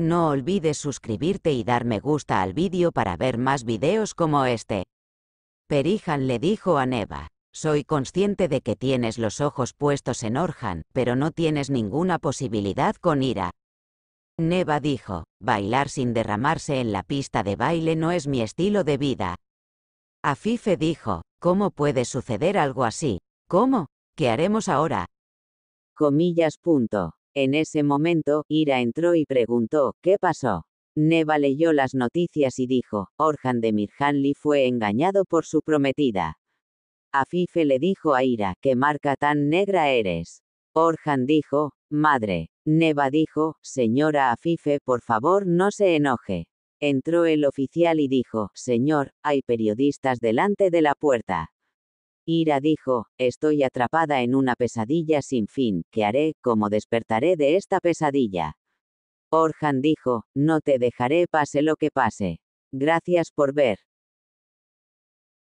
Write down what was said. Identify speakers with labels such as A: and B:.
A: No olvides suscribirte y dar me gusta al vídeo para ver más videos como este. Perijan le dijo a Neva, soy consciente de que tienes los ojos puestos en Orhan, pero no tienes ninguna posibilidad con Ira. Neva dijo, bailar sin derramarse en la pista de baile no es mi estilo de vida. Afife dijo, ¿cómo puede suceder algo así? ¿Cómo? ¿Qué haremos ahora? Comillas punto. En ese momento, Ira entró y preguntó, ¿qué pasó? Neva leyó las noticias y dijo, Orhan de Mirhanli fue engañado por su prometida. Afife le dijo a Ira, ¿qué marca tan negra eres? Orhan dijo, madre. Neva dijo, señora Afife, por favor no se enoje. Entró el oficial y dijo, señor, hay periodistas delante de la puerta. Ira dijo, estoy atrapada en una pesadilla sin fin, ¿qué haré? ¿Cómo despertaré de esta pesadilla? Orhan dijo, no te dejaré pase lo que pase. Gracias por ver.